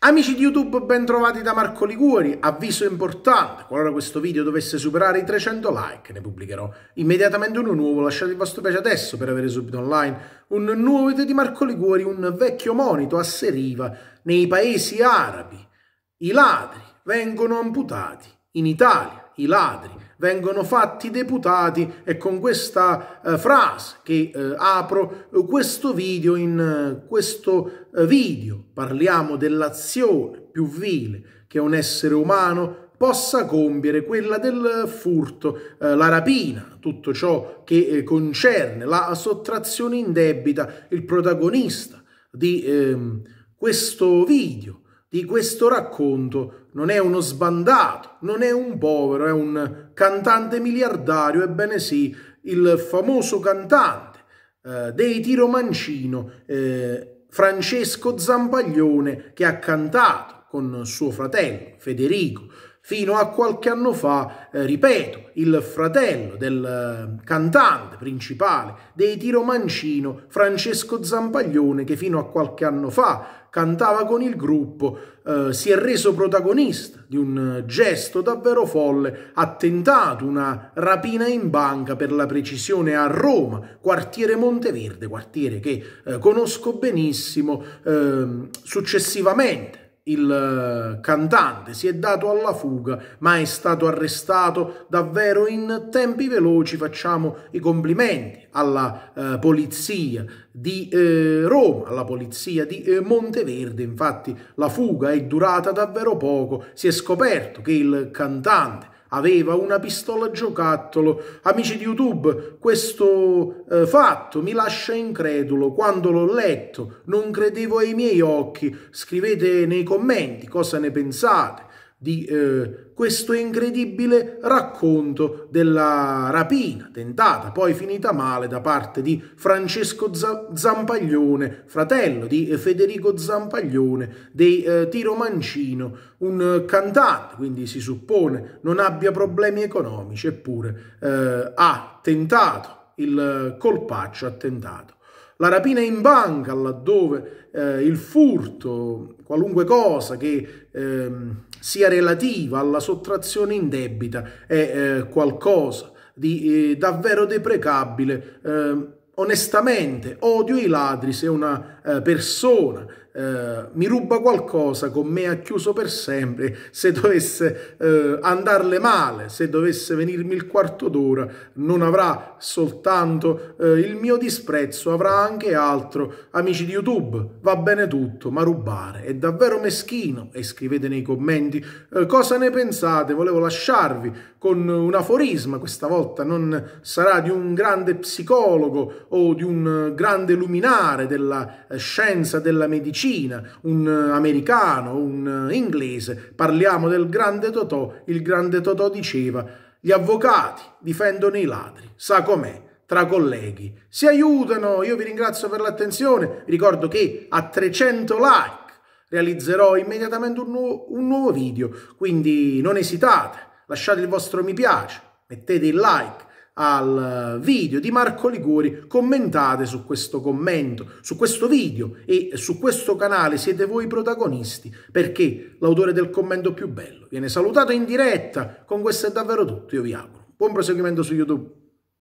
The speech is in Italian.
Amici di YouTube, ben trovati da Marco Liguori. Avviso importante, qualora questo video dovesse superare i 300 like, ne pubblicherò immediatamente uno nuovo. Lasciate il vostro piace adesso per avere subito online un nuovo video di Marco Liguori, un vecchio monito a Seriva nei paesi arabi. I ladri vengono amputati in Italia i ladri, vengono fatti deputati e con questa eh, frase che eh, apro eh, questo video, in eh, questo eh, video parliamo dell'azione più vile che un essere umano possa compiere quella del furto, eh, la rapina, tutto ciò che eh, concerne la sottrazione indebita, il protagonista di eh, questo video di questo racconto non è uno sbandato, non è un povero, è un cantante miliardario, ebbene sì, il famoso cantante eh, dei Tiro Mancino, eh, Francesco Zampaglione, che ha cantato con suo fratello Federico Fino a qualche anno fa, eh, ripeto, il fratello del eh, cantante principale dei Tiro Mancino, Francesco Zampaglione, che fino a qualche anno fa cantava con il gruppo, eh, si è reso protagonista di un eh, gesto davvero folle, ha tentato una rapina in banca per la precisione a Roma, quartiere Monteverde, quartiere che eh, conosco benissimo, eh, successivamente il eh, cantante si è dato alla fuga, ma è stato arrestato davvero in tempi veloci. Facciamo i complimenti alla eh, polizia di eh, Roma, alla polizia di eh, Monteverde. Infatti la fuga è durata davvero poco. Si è scoperto che il cantante aveva una pistola giocattolo. Amici di YouTube, questo eh, fatto mi lascia incredulo. Quando l'ho letto non credevo ai miei occhi. Scrivete nei commenti cosa ne pensate di eh, questo incredibile racconto della rapina tentata, poi finita male da parte di Francesco Zampaglione, fratello di Federico Zampaglione dei eh, Tiro Mancino, un cantante, quindi si suppone non abbia problemi economici, eppure eh, ha tentato il colpaccio ha tentato la rapina in banca, laddove eh, il furto, qualunque cosa che eh, sia relativa alla sottrazione in debita, è eh, qualcosa di eh, davvero deprecabile ehm, onestamente odio i ladri se una eh, persona eh, mi ruba qualcosa con me ha chiuso per sempre, se dovesse eh, andarle male, se dovesse venirmi il quarto d'ora, non avrà soltanto eh, il mio disprezzo, avrà anche altro. Amici di YouTube, va bene tutto, ma rubare è davvero meschino e scrivete nei commenti eh, cosa ne pensate, volevo lasciarvi con un aforisma, questa volta non sarà di un grande psicologo o di un eh, grande luminare della scienza, della medicina, Cina, un eh, americano, un eh, inglese. Parliamo del grande Totò. Il grande Totò diceva gli avvocati difendono i ladri, sa com'è, tra colleghi. Si aiutano, io vi ringrazio per l'attenzione, vi ricordo che a 300 like realizzerò immediatamente un nuovo, un nuovo video, quindi non esitate, lasciate il vostro mi piace, mettete il like, al video di Marco Liguri, commentate su questo commento, su questo video e su questo canale siete voi i protagonisti perché l'autore del commento più bello viene salutato in diretta. Con questo è davvero tutto, io vi auguro. Buon proseguimento su YouTube.